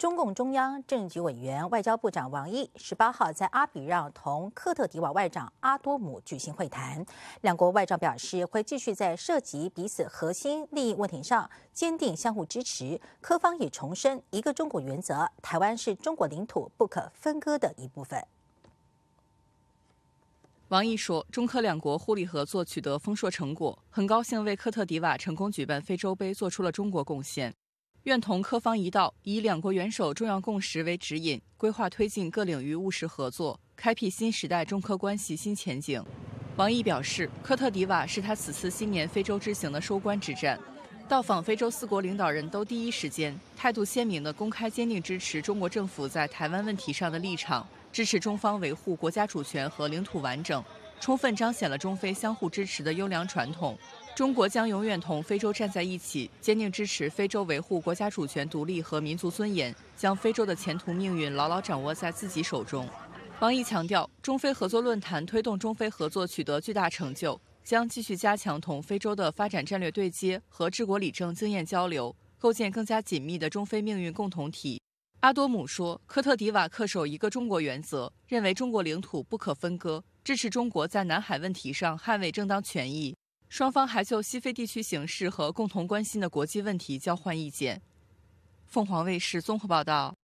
中共中央政治局委员、外交部长王毅十八号在阿比让同科特迪瓦外长阿多姆举行会谈，两国外长表示会继续在涉及彼此核心利益问题上坚定相互支持。科方也重申一个中国原则，台湾是中国领土不可分割的一部分。王毅说，中科两国互利合作取得丰硕成果，很高兴为科特迪瓦成功举办非洲杯做出了中国贡献。愿同科方一道，以两国元首重要共识为指引，规划推进各领域务实合作，开辟新时代中科关系新前景。王毅表示，科特迪瓦是他此次新年非洲之行的收官之战。到访非洲四国领导人都第一时间、态度鲜明地公开坚定支持中国政府在台湾问题上的立场，支持中方维护国家主权和领土完整，充分彰显了中非相互支持的优良传统。中国将永远同非洲站在一起，坚定支持非洲维护国家主权独立和民族尊严，将非洲的前途命运牢牢掌握在自己手中。王毅强调，中非合作论坛推动中非合作取得巨大成就，将继续加强同非洲的发展战略对接和治国理政经验交流，构建更加紧密的中非命运共同体。阿多姆说，科特迪瓦恪守一个中国原则，认为中国领土不可分割，支持中国在南海问题上捍卫正当权益。双方还就西非地区形势和共同关心的国际问题交换意见。凤凰卫视综合报道。